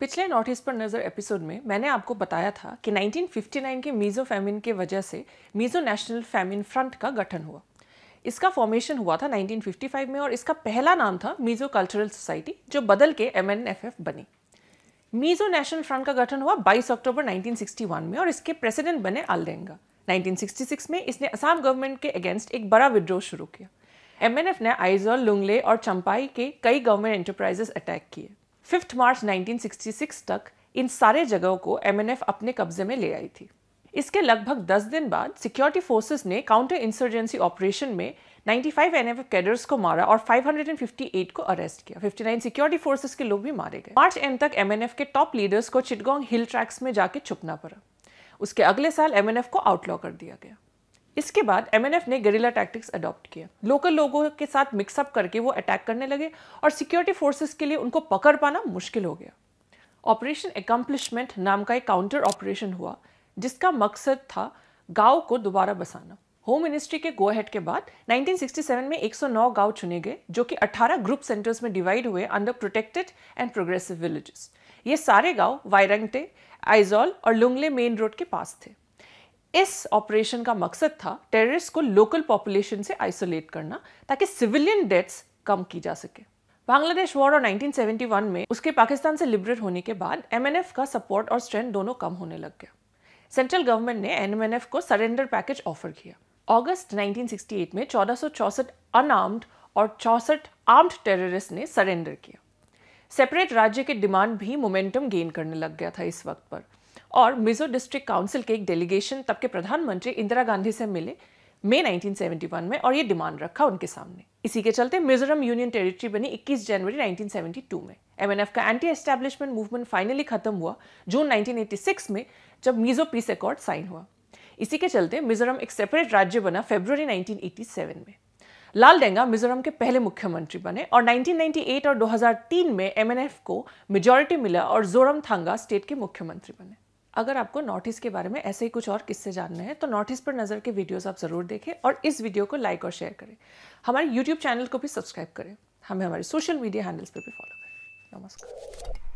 पिछले नोटिस पर नज़र एपिसोड में मैंने आपको बताया था कि 1959 के मीज़ो फैमिन के वजह से मीज़ो नेशनल फैमिन फ्रंट का गठन हुआ इसका फॉर्मेशन हुआ था 1955 में और इसका पहला नाम था मीज़ो कल्चरल सोसाइटी जो बदल के एम बनी मीज़ो नेशनल फ्रंट का गठन हुआ 22 अक्टूबर 1961 में और इसके प्रेसिडेंट बने आलडेंगा 1966 में इसने असम गवर्नमेंट के अगेंस्ट एक बड़ा विद्रोह शुरू किया एम ने आइजोल लुंगले और चंपाई के कई गवर्नमेंट एंटरप्राइजेस अटैक किए 5 मार्च 1966 तक इन सारे जगहों को एम अपने कब्जे में ले आई थी इसके लगभग 10 दिन बाद सिक्योरिटी फोर्सेस ने काउंटर इंसर्जेंसी ऑपरेशन में 95 एनएफएफ कैडर्स को मारा और 558 को अरेस्ट किया 59 सिक्योरिटी फोर्सेस के लोग भी मारे गए मार्च एंड तक एमएनएफ के टॉप लीडर्स को चिटगोंग हिल ट्रैक्स में जाके छुपना पड़ा उसके अगले साल एमएनएफ को आउटलॉ कर दिया गया इसके बाद एम ने गरीला टैक्टिक्स अडॉप्ट किया लोकल लोगों के साथ मिक्सअप करके वो अटैक करने लगे और सिक्योरिटी फोर्सेस के लिए उनको पकड़ पाना मुश्किल हो गया ऑपरेशन एकम्प्लिशमेंट नाम का एक काउंटर ऑपरेशन हुआ जिसका मकसद था गांव को दोबारा बसाना होम मिनिस्ट्री के गो के बाद 1967 में 109 गांव चुने गए जो कि 18 ग्रुप सेंटर्स में डिवाइड हुए under protected and progressive villages ये सारे गांव वायरंगटे आइजॉल और लुंगले मेन रोड के पास थे इस ऑपरेशन का मकसद था टेररिस्ट को लोकल पॉपुलेशन से आइसोलेट करना ताकि सिविलियन डेथ्स कम की जा सके बांग्लादेश वॉर और 1971 में उसके पाकिस्तान से लिबरेट होने के बाद एमएनएफ का सपोर्ट और स्ट्रेंथ दोनों कम होने लग गया सेंट्रल गवर्नमेंट ने एमएनएफ को सरेंडर पैकेज ऑफर किया अगस्त 1968 में चौदह अनआर्म्ड और चौसठ आर्म्ड टेररिस्ट ने सरेंडर किया सेपरेट राज्य के डिमांड भी मोमेंटम गेन करने लग गया था इस वक्त पर और मिजो डिस्ट्रिक्ट काउंसिल के एक डेलीगेशन तब के प्रधानमंत्री इंदिरा गांधी से मिले मई 1971 में और ये डिमांड रखा उनके सामने इसी के चलते मिजोरम यूनियन टेरिटरी बनी 21 जनवरी 1972 में एमएनएफ का एंटी एस्टैब्लिशमेंट मूवमेंट फाइनली खत्म हुआ जून 1986 में जब मिजो पीस अकॉर्ड साइन हुआ इसी के चलते मिजोरम एक सेपरेट राज्य बना फेब्रुवरी 1987 में लाल डेंगा मिजोरम के पहले मुख्यमंत्री बने और 1998 और 2003 में एमएनएफ को मेजोरिटी मिला और जोरम थांगा स्टेट के मुख्यमंत्री बने अगर आपको नॉर्थ ईस्ट के बारे में ऐसे ही कुछ और किससे जानने हैं तो नॉर्थ ईस्ट पर नज़र के वीडियोस आप ज़रूर देखें और इस वीडियो को लाइक और शेयर करें हमारे यूट्यूब चैनल को भी सब्सक्राइब करें हमें हमारे सोशल मीडिया हैंडल्स पर भी फॉलो करें नमस्कार